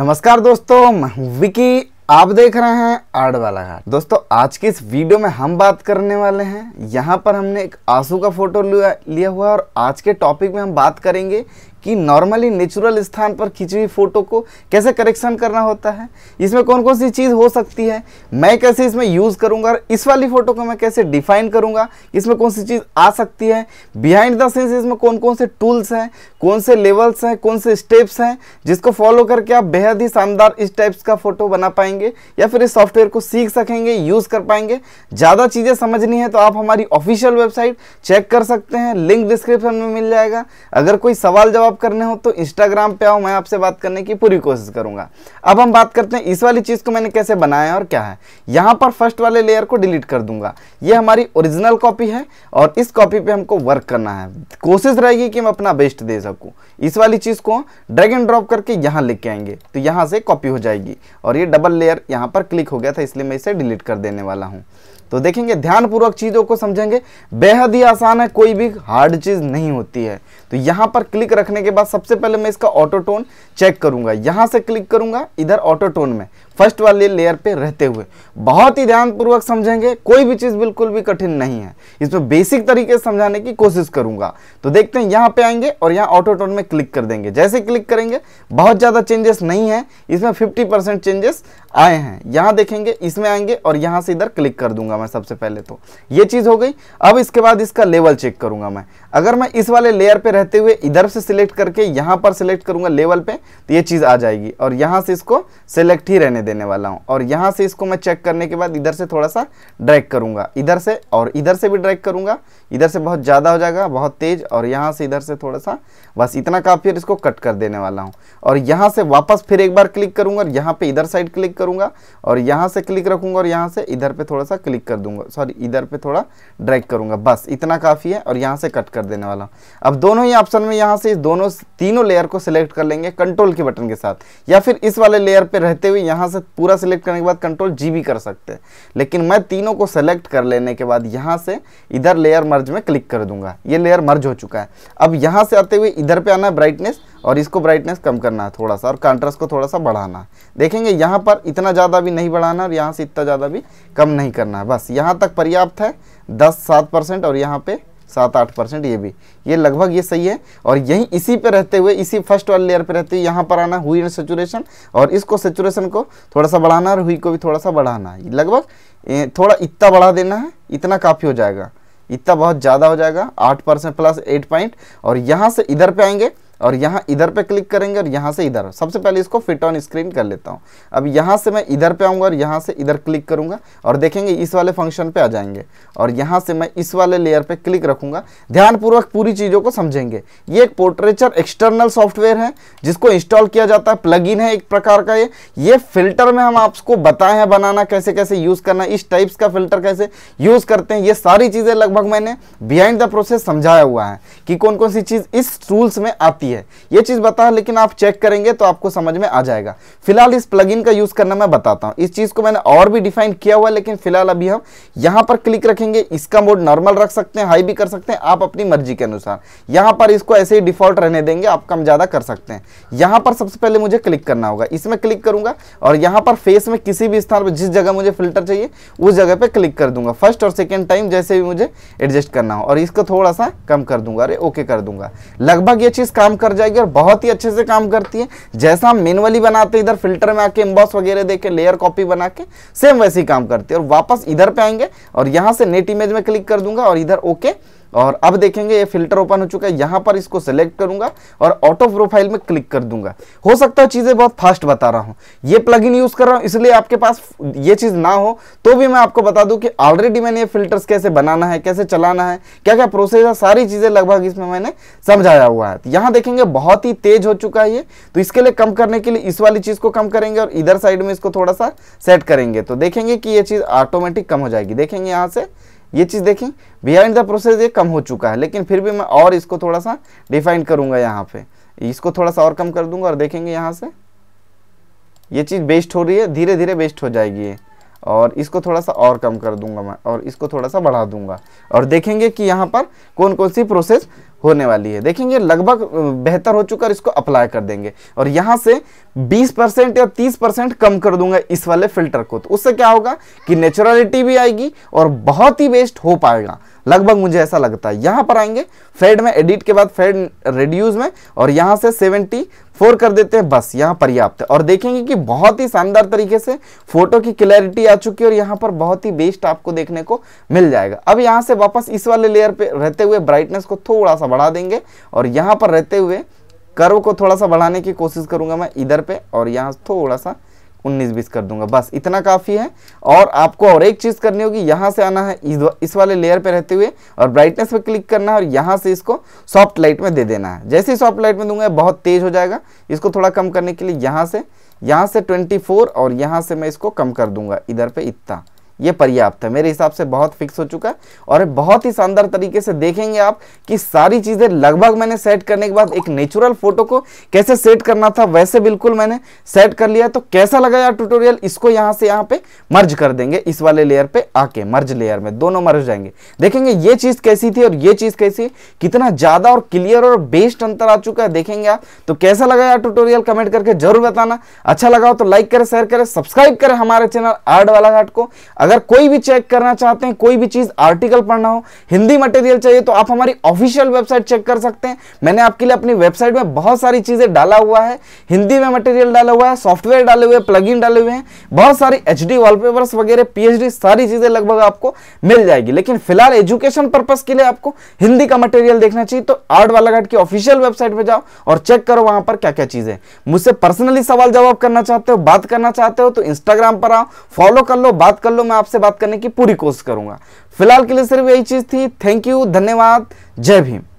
नमस्कार दोस्तों मैं विकी आप देख रहे हैं आड़ वाला घाट दोस्तों आज की इस वीडियो में हम बात करने वाले हैं यहाँ पर हमने एक आंसू का फोटो लिया हुआ है और आज के टॉपिक में हम बात करेंगे कि नॉर्मली नेचुरल स्थान पर खींची हुई फोटो को कैसे करेक्शन करना होता है इसमें कौन कौन सी चीज़ हो सकती है मैं कैसे इसमें यूज़ करूँगा और इस वाली फ़ोटो को मैं कैसे डिफाइन करूँगा इसमें कौन सी चीज़ आ सकती है बिहाइंड द सीन्स इसमें कौन कौन से टूल्स हैं कौन से लेवल्स हैं कौन से स्टेप्स हैं जिसको फॉलो करके आप बेहद ही शानदार इस टाइप्स का फ़ोटो बना पाएंगे या फिर इस सॉफ्टवेयर को सीख सकेंगे यूज़ कर पाएंगे ज़्यादा चीज़ें समझनी है तो आप हमारी ऑफिशियल वेबसाइट चेक कर सकते हैं लिंक डिस्क्रिप्शन में मिल जाएगा अगर कोई सवाल जवाब आप करने हो तो इंस्टाग्राम पे आओ मैं आपसे बात करने की पूरी कोशिश करूंगा अब हम बात करते हैं इस वाली चीज़ को मैंने कैसे बनाया और क्या है यहां पर फर्स्ट वाले लेयर को डिलीट कर दूंगा ये हमारी ओरिजिनल कॉपी है और इस कॉपी पे हमको वर्क करना है कोशिश रहेगी कि मैं अपना बेस्ट दे सकूँ इस वाली चीज़ को ड्रैग एंड ड्रॉप करके यहाँ लेके आएंगे तो यहाँ से कॉपी हो जाएगी और ये डबल लेयर यहाँ पर क्लिक हो गया था इसलिए मैं इसे डिलीट कर देने वाला हूँ तो देखेंगे ध्यानपूर्वक चीज़ों को समझेंगे बेहद ही आसान है कोई भी हार्ड चीज़ नहीं होती है तो यहाँ पर क्लिक रखने के बाद सबसे पहले मैं इसका ऑटो टोन चेक करूँगा यहाँ से क्लिक करूँगा इधर ऑटो टोन में फर्स्ट वाले लेयर पे रहते हुए बहुत ही ध्यानपूर्वक समझेंगे कोई भी चीज़ बिल्कुल भी कठिन नहीं है इसमें बेसिक तरीके से समझाने की कोशिश करूंगा तो देखते हैं यहाँ पर आएंगे और यहाँ ऑटो टोन में क्लिक कर देंगे जैसे क्लिक करेंगे बहुत ज़्यादा चेंजेस नहीं है इसमें फिफ्टी चेंजेस आए हैं यहाँ देखेंगे इसमें आएंगे और यहाँ से इधर क्लिक कर दूंगा करूंगा मैं सबसे पहले तो ये चीज़ हो गई अब इसके बाद इसका लेवल चेक करूंगा मैं अगर मैं इस वाले लेयर पे रहते हुए इधर से सिलेक्ट करके यहां पर सिलेक्ट करूंगा लेवल पे तो ये चीज़ आ जाएगी और यहां से इसको सिलेक्ट ही रहने देने वाला हूं और यहां से इसको मैं चेक करने के बाद इधर से थोड़ा सा ड्रैक करूंगा इधर से और इधर से भी ड्रैक करूंगा इधर से बहुत ज़्यादा हो जाएगा बहुत तेज़ और यहां से इधर से थोड़ा सा बस इतना काफ़ी है इसको कट कर देने वाला हूं और यहां से वापस फिर एक बार क्लिक करूंगा और यहां पर इधर साइड क्लिक करूंगा और यहां से क्लिक रखूंगा और यहां से इधर पे थोड़ा सा क्लिक क्लिक कर दूंगा सॉरी इधर पे थोड़ा ड्रैग करूंगा बस इतना काफ़ी है और यहाँ से कट कर देने वाला अब दोनों ही ऑप्शन में यहाँ से इस दोनों तीनों लेयर को सिलेक्ट कर लेंगे कंट्रोल के बटन के साथ या फिर इस वाले लेयर पे रहते हुए यहाँ से पूरा सिलेक्ट करने के बाद कंट्रोल जी भी कर सकते हैं लेकिन मैं तीनों को सिलेक्ट कर लेने के बाद यहाँ से इधर लेयर मर्ज में क्लिक कर दूंगा ये लेयर मर्ज हो चुका है अब यहाँ से आते हुए इधर पर आना है ब्राइटनेस और इसको ब्राइटनेस कम करना है थोड़ा सा और कंट्रास्ट को थोड़ा सा बढ़ाना है देखेंगे यहाँ पर इतना ज़्यादा भी नहीं बढ़ाना और यहाँ से इतना ज़्यादा भी कम नहीं करना है बस यहाँ तक पर्याप्त है दस सात परसेंट और यहाँ पे सात आठ परसेंट ये भी ये लगभग ये सही है और यहीं इसी पे रहते हुए इसी फर्स्ट वाले लेयर पे रहते हुए यहाँ पर आना हुई एंड सेचुरेशन और इसको सेचुरेशन को थोड़ा सा बढ़ाना और हुई को भी थोड़ा सा बढ़ाना है लगभग थोड़ा इतना बढ़ा देना है इतना काफ़ी हो जाएगा इतना बहुत ज़्यादा हो जाएगा आठ परसेंट प्लस एट पॉइंट और यहाँ से इधर पे आएंगे और यहाँ इधर पे क्लिक करेंगे और यहाँ से इधर सबसे पहले इसको फिट ऑन स्क्रीन कर लेता हूँ अब यहाँ से मैं इधर पे आऊँगा और यहाँ से इधर क्लिक करूँगा और देखेंगे इस वाले फंक्शन पे आ जाएंगे और यहाँ से मैं इस वाले लेयर पे क्लिक रखूँगा ध्यानपूर्वक पूरी चीज़ों को समझेंगे ये एक पोर्ट्रेचर एक्सटर्नल सॉफ्टवेयर है जिसको इंस्टॉल किया जाता है प्लग है एक प्रकार का ये ये फिल्टर में हम आपको बताए हैं बनाना कैसे कैसे यूज़ करना इस टाइप्स का फिल्टर कैसे यूज़ करते हैं ये सारी चीज़ें लगभग मैंने बिहाइंड द प्रोसेस समझाया हुआ है कि कौन कौन सी चीज़ इस टूल्स में आती होती है ये चीज़ बता लेकिन आप चेक करेंगे तो आपको समझ में आ जाएगा फिलहाल इस प्लगइन का यूज़ करना मैं बताता हूँ इस चीज़ को मैंने और भी डिफाइन किया हुआ है लेकिन फिलहाल अभी हम यहाँ पर क्लिक रखेंगे इसका मोड नॉर्मल रख सकते हैं हाई भी कर सकते हैं आप अपनी मर्जी के अनुसार यहाँ पर इसको ऐसे ही डिफॉल्ट रहने देंगे आप कम ज़्यादा कर सकते हैं यहाँ पर सबसे पहले मुझे क्लिक करना होगा इसमें क्लिक करूँगा और यहाँ पर फेस में किसी भी स्थान पर जिस जगह मुझे फिल्टर चाहिए उस जगह पर क्लिक कर दूंगा फर्स्ट और सेकेंड टाइम जैसे भी मुझे एडजस्ट करना हो और इसको थोड़ा सा कम कर दूंगा अरे ओके कर दूंगा लगभग ये चीज़ काम काम कर जाएगी और बहुत ही अच्छे से काम करती है जैसा हम मेनुअली बनाते हैं इधर फिल्टर में आके इम्बॉस वगैरह दे के लेयर कॉपी बना के सेम वैसे ही काम करती है और वापस इधर पे आएंगे और यहाँ से नेट इमेज में क्लिक कर दूंगा और इधर ओके और अब देखेंगे ये फिल्टर ओपन हो चुका है यहाँ पर इसको सेलेक्ट करूंगा और ऑटो प्रोफाइल में क्लिक कर दूंगा हो सकता है चीज़ें बहुत फास्ट बता रहा हूँ ये प्लगइन यूज़ कर रहा हूँ इसलिए आपके पास ये चीज़ ना हो तो भी मैं आपको बता दूँ कि ऑलरेडी मैंने ये फिल्टर्स कैसे बनाना है कैसे चलाना है क्या क्या प्रोसेस है सारी चीज़ें लगभग इसमें मैंने समझाया हुआ है यहाँ देखेंगे बहुत ही तेज हो चुका है ये तो इसके लिए कम करने के लिए इस वाली चीज़ को कम करेंगे और इधर साइड में इसको थोड़ा सा सेट करेंगे तो देखेंगे कि ये चीज़ ऑटोमेटिक कम हो जाएगी देखेंगे यहाँ से ये चीज़ देखें बिहाइंड द प्रोसेस ये कम हो चुका है लेकिन फिर भी मैं और इसको थोड़ा सा डिफाइन करूंगा यहाँ पे इसको थोड़ा सा और कम कर दूंगा और देखेंगे यहाँ से ये चीज़ बेस्ट हो रही है धीरे धीरे बेस्ट हो जाएगी ये और इसको थोड़ा सा और कम कर दूंगा मैं और इसको थोड़ा सा बढ़ा दूंगा और देखेंगे कि यहाँ पर कौन कौन सी प्रोसेस होने वाली है देखेंगे लगभग बेहतर हो चुका इसको अप्लाई कर देंगे और यहाँ से 20 परसेंट या 30 परसेंट कम कर दूंगा इस वाले फिल्टर को तो उससे क्या होगा कि नेचुरलिटी भी आएगी और बहुत ही बेस्ट हो पाएगा लगभग मुझे ऐसा लगता है यहाँ पर आएंगे फेड में एडिट के बाद फेड रेड्यूज में और यहाँ से 74 कर देते हैं बस यहाँ पर्याप्त है और देखेंगे कि बहुत ही शानदार तरीके से फोटो की क्लैरिटी आ चुकी है और यहाँ पर बहुत ही बेस्ट आपको देखने को मिल जाएगा अब यहाँ से वापस इस वाले लेयर पे रहते हुए ब्राइटनेस को थोड़ा सा बढ़ा देंगे और यहाँ पर रहते हुए कर्व को थोड़ा सा बढ़ाने की कोशिश करूंगा मैं इधर पे और यहाँ थोड़ा सा उन्नीस बीस कर दूंगा बस इतना काफ़ी है और आपको और एक चीज़ करनी होगी यहाँ से आना है इस वाले लेयर पे रहते हुए और ब्राइटनेस पे क्लिक करना है और यहाँ से इसको सॉफ्ट लाइट में दे देना है जैसे ही सॉफ्ट लाइट में दूंगा बहुत तेज हो जाएगा इसको थोड़ा कम करने के लिए यहाँ से यहाँ से फोर और यहाँ से मैं इसको कम कर दूंगा इधर पे इतना ये पर्याप्त है मेरे हिसाब से बहुत फिक्स हो चुका है और बहुत ही शानदार तरीके से देखेंगे आप कि सारी चीज़ें लगभग मैंने सेट करने के बाद एक नेचुरल फोटो को कैसे सेट करना था वैसे बिल्कुल मैंने सेट कर लिया तो कैसा लगा यार ट्यूटोरियल इसको यहाँ से यहाँ पे मर्ज कर देंगे इस वाले लेयर पे आके मर्ज लेयर में दोनों मर्ज जाएंगे देखेंगे ये चीज़ कैसी थी और ये चीज़ कैसी कितना ज़्यादा और क्लियर और बेस्ट अंतर आ चुका है देखेंगे आप तो कैसा लगा यार ट्यूटोरियल कमेंट करके जरूर बताना अच्छा लगा तो लाइक करें शेयर करें सब्सक्राइब करें हमारे चैनल आर्ट वाला घाट को अगर कोई भी चेक करना चाहते हैं कोई भी चीज आर्टिकल पढ़ना हो हिंदी मटेरियल चाहिए तो आप हमारी ऑफिशियल वेबसाइट चेक कर सकते हैं मैंने आपके लिए अपनी वेबसाइट में बहुत सारी चीजें डाला हुआ है हिंदी में मटेरियल डाला हुआ है सॉफ्टवेयर डाले हुए प्लगइन डाले हुए हैं बहुत सारी एच डी वगैरह पीएचडी सारी चीजें लगभग आपको मिल जाएगी लेकिन फिलहाल एजुकेशन पर्पज के लिए आपको हिंदी का मटेरियल देखना चाहिए तो आर्ट वालाघाट की ऑफिशियल वेबसाइट पर जाओ और चेक करो वहां पर क्या क्या चीजें मुझसे पर्सनली सवाल जवाब करना चाहते हो बात करना चाहते हो तो इंस्टाग्राम पर आओ फॉलो कर लो बात कर लो मैं मैं आपसे बात करने की पूरी कोशिश करूंगा फिलहाल के लिए सिर्फ यही चीज थी थैंक यू धन्यवाद जय भीम